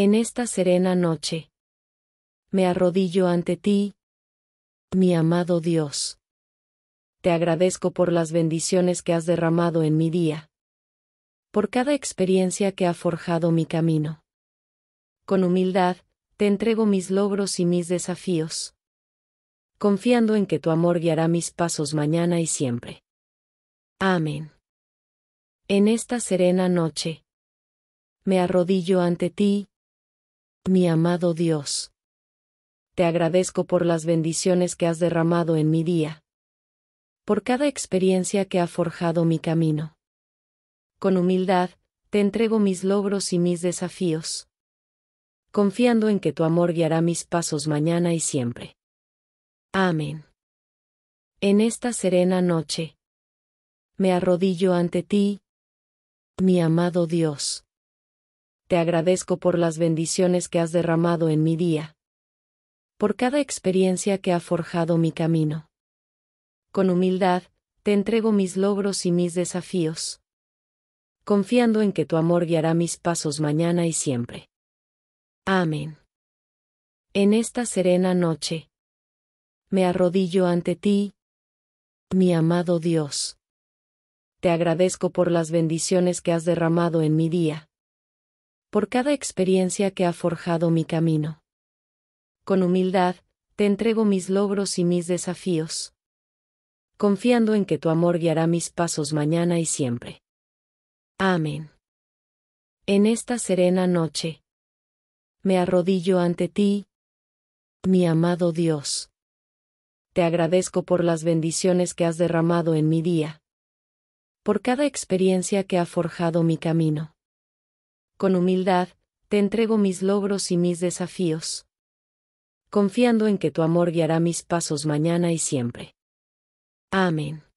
en esta serena noche. Me arrodillo ante ti, mi amado Dios. Te agradezco por las bendiciones que has derramado en mi día, por cada experiencia que ha forjado mi camino. Con humildad, te entrego mis logros y mis desafíos, confiando en que tu amor guiará mis pasos mañana y siempre. Amén. En esta serena noche, me arrodillo ante ti, mi amado Dios. Te agradezco por las bendiciones que has derramado en mi día. Por cada experiencia que ha forjado mi camino. Con humildad, te entrego mis logros y mis desafíos. Confiando en que tu amor guiará mis pasos mañana y siempre. Amén. En esta serena noche, me arrodillo ante ti, mi amado Dios te agradezco por las bendiciones que has derramado en mi día. Por cada experiencia que ha forjado mi camino. Con humildad, te entrego mis logros y mis desafíos. Confiando en que tu amor guiará mis pasos mañana y siempre. Amén. En esta serena noche. Me arrodillo ante ti, mi amado Dios. Te agradezco por las bendiciones que has derramado en mi día por cada experiencia que ha forjado mi camino. Con humildad, te entrego mis logros y mis desafíos. Confiando en que tu amor guiará mis pasos mañana y siempre. Amén. En esta serena noche, me arrodillo ante ti, mi amado Dios. Te agradezco por las bendiciones que has derramado en mi día, por cada experiencia que ha forjado mi camino con humildad, te entrego mis logros y mis desafíos. Confiando en que tu amor guiará mis pasos mañana y siempre. Amén.